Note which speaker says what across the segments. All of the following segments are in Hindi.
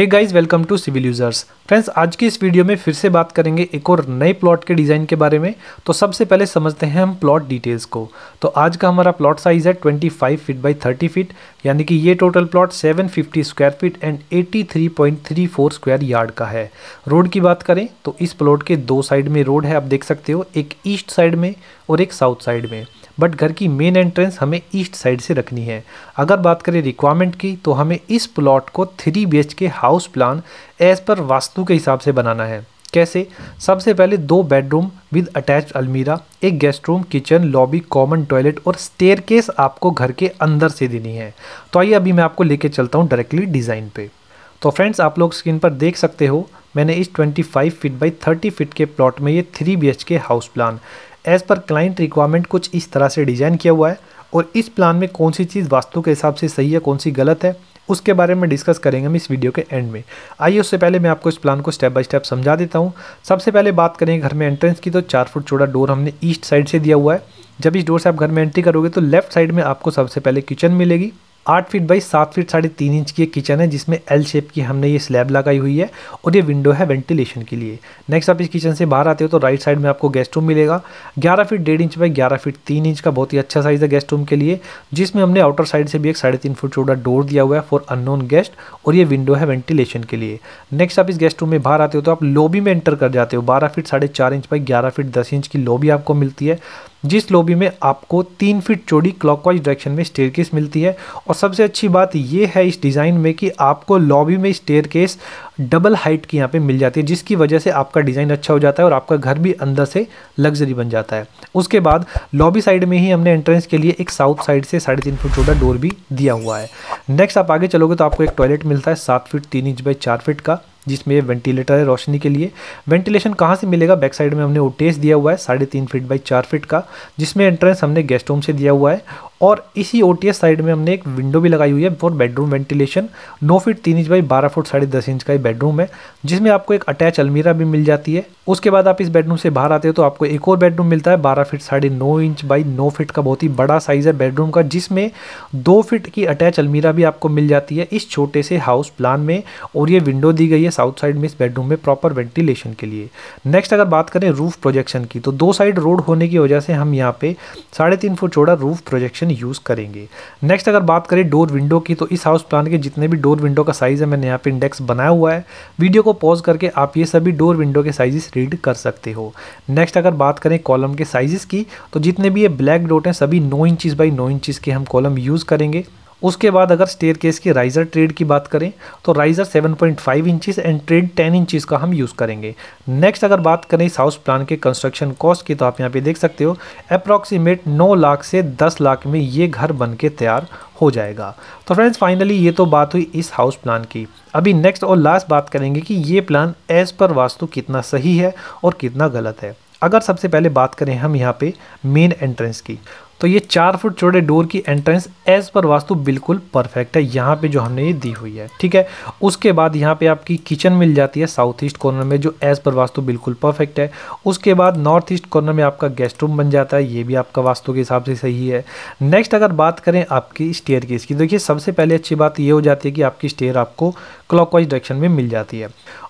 Speaker 1: hey guys welcome to civil users friends आज की इस वीडियो में फिर से बात करेंगे एक और नए प्लॉट के डिज़ाइन के बारे में तो सबसे पहले समझते हैं हम प्लॉट डिटेल्स को तो आज का हमारा प्लॉट साइज़ है 25 फिट बाई थर्टी फिट यानी कि ये total plot 750 square feet and 83.34 square yard का है रोड की बात करें तो इस प्लॉट के दो साइड में रोड है आप देख सकते हो एक ईस्ट साइड में और एक साउथ साइड में बट घर की मेन एंट्रेंस हमें ईस्ट साइड से रखनी है अगर बात करें रिक्वायरमेंट की तो हमें इस प्लॉट को three B H K house house plan as per Vastu के हिसाब से बनाना है कैसे सबसे पहले दो बेडरूम विद अटैच अलमीरा एक guest room kitchen lobby common toilet और स्टेयर आपको घर के अंदर से देनी है तो आइए अभी मैं आपको लेके चलता हूँ डायरेक्टली डिज़ाइन पे तो फ्रेंड्स आप लोग स्क्रीन पर देख सकते हो मैंने इस 25 फीट बाई 30 फीट के प्लॉट में ये three B K house plan as per client requirement कुछ इस तरह से डिज़ाइन किया हुआ है और इस प्लान में कौन सी चीज़ वास्तु के हिसाब से सही है कौन सी गलत है उसके बारे में डिस्कस करेंगे हम इस वीडियो के एंड में आइए उससे पहले मैं आपको इस प्लान को स्टेप बाय स्टेप समझा देता हूँ सबसे पहले बात करें घर में एंट्रेंस की तो चार फुट चौड़ा डोर हमने ईस्ट साइड से दिया हुआ है जब इस डोर से आप घर में एंट्री करोगे तो लेफ्ट साइड में आपको सबसे पहले किचन मिलेगी आठ फीट बाई सात फीट साढ़े तीन इंच की किचन है जिसमें एल शेप की हमने ये स्लैब लगाई हुई है और ये विंडो है वेंटिलेशन के लिए नेक्स्ट आप इस किचन से बाहर आते हो तो राइट साइड में आपको गेस्ट रूम मिलेगा ग्यारह फीट डेढ़ इंच बाई ग्यारह फीट तीन इंच का बहुत ही अच्छा साइज़ है गेस्ट रूम के लिए जिसमें हमने आउटर साइड से भी एक साढ़े तीन फुट चौड़ा डोर दिया हुआ है फॉर अननोन गेस्ट और ये विंडो है वेंटिलेशन के लिए नेक्स्ट आप इस गेस्ट रूम में बाहर आते हो तो आप लॉबी में एंटर कर जाते हो बारह फीट साढ़े चार इंच बाई ग्यारह फीट दस इंच की लॉबी आपको मिलती है जिस लॉबी में आपको तीन फीट चौड़ी क्लॉकवाइज डायरेक्शन में स्टेयर मिलती है और सबसे अच्छी बात यह है इस डिज़ाइन में कि आपको लॉबी में स्टेयर डबल हाइट की यहाँ पे मिल जाती है जिसकी वजह से आपका डिज़ाइन अच्छा हो जाता है और आपका घर भी अंदर से लग्जरी बन जाता है उसके बाद लॉबी साइड में ही हमने एंट्रेंस के लिए एक साउथ साइड से साढ़े तीन फुट छोटा डोर भी दिया हुआ है नेक्स्ट आप आगे चलोगे तो आपको एक टॉयलेट मिलता है सात फीट तीन इंच बाई चार फिट का जिसमें वेंटिलेटर है रोशनी के लिए वेंटिलेशन कहाँ से मिलेगा बैक साइड में हमने टेस्ट दिया हुआ है साढ़े तीन फीट बाई चार फीट का जिसमें एंट्रेंस हमने गेस्ट होम से दिया हुआ है और इसी ओ साइड में हमने एक विंडो भी लगाई हुई है फॉर बेडरूम वेंटिलेशन नौ फीट तीन इंच बाई बारह फुट साढ़े दस इंच का ही बेडरूम है जिसमें आपको एक अटैच अलमीरा भी मिल जाती है उसके बाद आप इस बेडरूम से बाहर आते हो तो आपको एक और बेडरूम मिलता है बारह फीट साढ़े नौ इंच बाई नौ फीट का बहुत ही बड़ा साइज़ है बेडरूम का जिसमें दो फिट की अटैच अलमीरा भी आपको मिल जाती है इस छोटे से हाउस प्लान में और ये विंडो दी गई है साउथ साइड में इस बेडरूम में प्रॉपर वेंटिलेशन के लिए नेक्स्ट अगर बात करें रूफ प्रोजेक्शन की तो दो साइड रोड होने की वजह से हम यहाँ पे साढ़े तीन फुट चौड़ा रूफ प्रोजेक्शन ऑप्शन यूज़ करेंगे नेक्स्ट अगर बात करें डोर विंडो की तो इस हाउस प्लान के जितने भी डोर विंडो का साइज़ है मैंने यहाँ पे इंडेक्स बनाया हुआ है वीडियो को पॉज करके आप ये सभी डोर विंडो के साइजेस रीड कर सकते हो नेक्स्ट अगर बात करें कॉलम के साइजेस की तो जितने भी ये ब्लैक डॉट हैं सभी नौ इंचज़ बाई नौ इंचज़ के हम कॉलम यूज़ करेंगे उसके बाद अगर स्टेयर केस की राइज़र ट्रेड की बात करें तो riser 7.5 point and tread 10 inches का हम यूज़ करेंगे नेक्स्ट अगर बात करें इस हाउस प्लान के कंस्ट्रक्शन कॉस्ट की तो आप यहाँ पे देख सकते हो अप्रॉक्सीमेट 9 लाख से 10 लाख में ये घर बन के तैयार हो जाएगा तो फ्रेंड्स फाइनली ये तो बात हुई इस हाउस प्लान की अभी नेक्स्ट और लास्ट बात करेंगे कि ये प्लान एज़ पर वास्तु कितना सही है और कितना गलत है अगर सबसे पहले बात करें हम यहाँ पे मेन एंट्रेंस की तो ये चार फुट चौड़े डोर की एंट्रेंस एज पर वास्तु बिल्कुल परफेक्ट है यहाँ पे जो हमने ये दी हुई है ठीक है उसके बाद यहाँ पे आपकी किचन मिल जाती है साउथ ईस्ट कॉर्नर में जो एज पर वास्तु बिल्कुल परफेक्ट है उसके बाद नॉर्थ ईस्ट कॉर्नर में आपका गेस्ट रूम बन जाता है ये भी आपका वास्तु के हिसाब से सही है नेक्स्ट अगर बात करें आपकी स्टेयर केस की देखिए सबसे पहले अच्छी बात ये हो जाती है कि आपकी स्टेयर आपको क्लॉकवाइज डायरेक्शन में मिल जाती है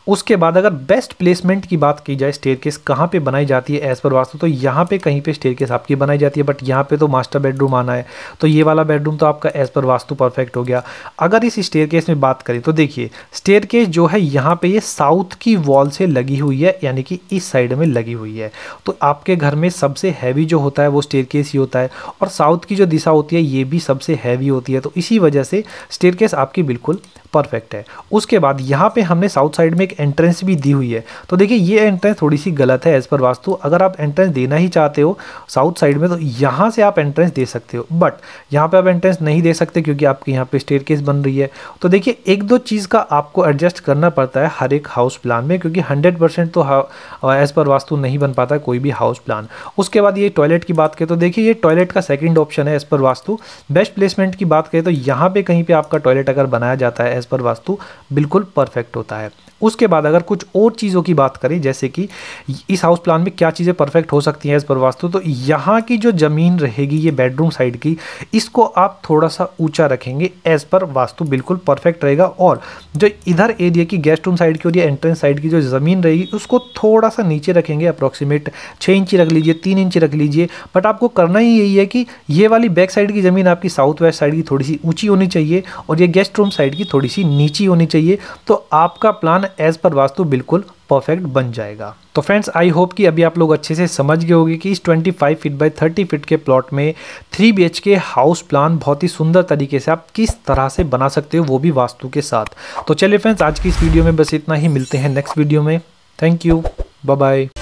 Speaker 1: उसके बाद अगर बेस्ट प्लेसमेंट की बात की जाए स्टेयर केस कहाँ पर बनाई जाती है एज पर वास्तु तो यहाँ पे कहीं पर स्टेयर केस आपकी बनाई जाती है बट यहाँ पर तो मास्टर बेडरूम आना है तो ये वाला बेडरूम तो आपका एज पर वास्तु परफेक्ट हो गया अगर इस स्टेयर में बात करें तो देखिए स्टेयर जो है यहाँ पे ये साउथ की वॉल से लगी हुई है यानी कि इस साइड में लगी हुई है तो आपके घर में सबसे हैवी जो होता है वो स्टेयर ही होता है और साउथ की जो दिशा होती है ये भी सबसे हैवी होती है तो इसी वजह से स्टेयर आपकी बिल्कुल परफेक्ट है उसके बाद यहाँ पे हमने साउथ साइड में एक एंट्रेंस भी दी हुई है तो देखिए ये एंट्रेंस थोड़ी सी गलत है एज़ पर वास्तु अगर आप एंट्रेंस देना ही चाहते हो साउथ साइड में तो यहाँ से आप एंट्रेंस दे सकते हो बट यहाँ पर आप एंट्रेंस नहीं दे सकते क्योंकि आपके यहाँ पर स्टेयर केस बन रही है तो देखिए एक दो चीज़ का आपको एडजस्ट करना पड़ता है हर एक हाउस प्लान में क्योंकि हंड्रेड तो एज़ पर वास्तु नहीं बन पाता कोई भी हाउस प्लान उसके बाद ये टॉयलेट की बात करें तो देखिए ये टॉयलेट का सेकेंड ऑप्शन है as per vastu best placement की बात करें तो यहाँ पर कहीं पर आपका टॉयलेट अगर बनाया जाता है एज पर वास्तु बिल्कुल परफेक्ट होता है उसके बाद अगर कुछ और चीज़ों की बात करें जैसे कि इस हाउस प्लान में क्या चीज़ें परफेक्ट हो सकती हैं इस पर वास्तु तो यहाँ की जो ज़मीन रहेगी ये बेडरूम साइड की इसको आप थोड़ा सा ऊंचा रखेंगे एज़ पर वास्तु बिल्कुल परफेक्ट रहेगा और जो इधर एरिया की गेस्ट रूम साइड की और ये एंट्रेंस साइड की जो ज़मीन रहेगी उसको थोड़ा सा नीचे रखेंगे अप्रॉक्सीमेट छः इंची रख लीजिए तीन इंची रख लीजिए बट आपको करना ही यही है कि ये वाली बैक साइड की ज़मीन आपकी साउथ वेस्ट साइड की थोड़ी सी ऊँची होनी चाहिए और ये गेस्ट रूम साइड की थोड़ी सी नीची होनी चाहिए तो आपका प्लान एज़ पर वास्तु बिल्कुल परफेक्ट बन जाएगा तो फ्रेंड्स आई होप कि अभी आप लोग अच्छे से समझ गए होंगे कि इस 25 फीट बाय 30 फीट के प्लॉट में 3 बी के हाउस प्लान बहुत ही सुंदर तरीके से आप किस तरह से बना सकते हो वो भी वास्तु के साथ तो चलिए फ्रेंड्स आज की इस वीडियो में बस इतना ही मिलते हैं नेक्स्ट वीडियो में थैंक यू बाय